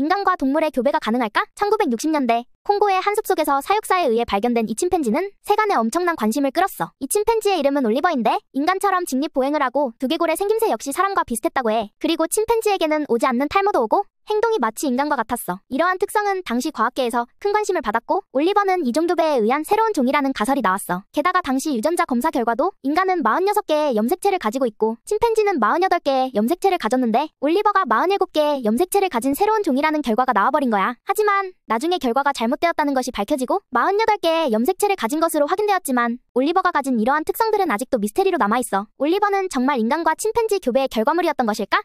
인간과 동물의 교배가 가능할까? 1960년대 콩고의 한 숲속에서 사육사에 의해 발견된 이 침팬지는 세간의 엄청난 관심을 끌었어. 이 침팬지의 이름은 올리버인데 인간처럼 직립보행을 하고 두개골의 생김새 역시 사람과 비슷했다고 해. 그리고 침팬지에게는 오지 않는 탈모도 오고 행동이 마치 인간과 같았어. 이러한 특성은 당시 과학계에서 큰 관심을 받았고 올리버는 이종두배에 의한 새로운 종이라는 가설이 나왔어. 게다가 당시 유전자 검사 결과도 인간은 46개의 염색체를 가지고 있고 침팬지는 48개의 염색체를 가졌는데 올리버가 47개의 염색체를 가진 새로운 종이라는 결과가 나와버린 거야. 하지만 나중에 결과가 잘못 잘못되었다는 것이 밝혀지고 48개의 염색체를 가진 것으로 확인되었지만 올리버가 가진 이러한 특성들은 아직도 미스테리로 남아있어. 올리버는 정말 인간과 침팬지 교배의 결과물이었던 것일까?